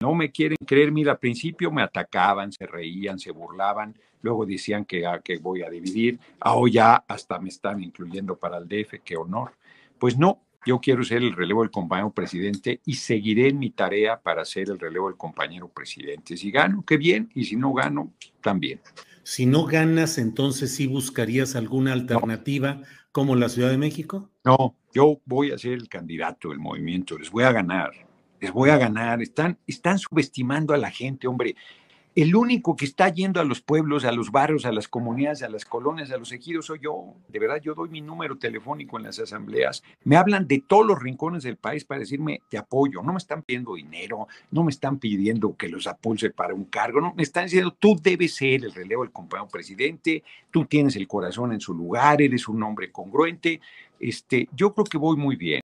no me quieren creer, mira, al principio me atacaban, se reían, se burlaban, luego decían que, ah, que voy a dividir, ahora ya hasta me están incluyendo para el DF, qué honor. Pues no, yo quiero ser el relevo del compañero presidente y seguiré en mi tarea para ser el relevo del compañero presidente. Si gano, qué bien, y si no gano, también. Si no ganas, entonces sí buscarías alguna alternativa como la Ciudad de México? No, yo voy a ser el candidato del movimiento, les voy a ganar les voy a ganar, están, están subestimando a la gente, hombre. El único que está yendo a los pueblos, a los barrios, a las comunidades, a las colonias, a los ejidos soy yo. De verdad, yo doy mi número telefónico en las asambleas. Me hablan de todos los rincones del país para decirme te apoyo. No me están pidiendo dinero, no me están pidiendo que los apulse para un cargo. No, me están diciendo tú debes ser el relevo del compañero presidente, tú tienes el corazón en su lugar, eres un hombre congruente. Este, yo creo que voy muy bien.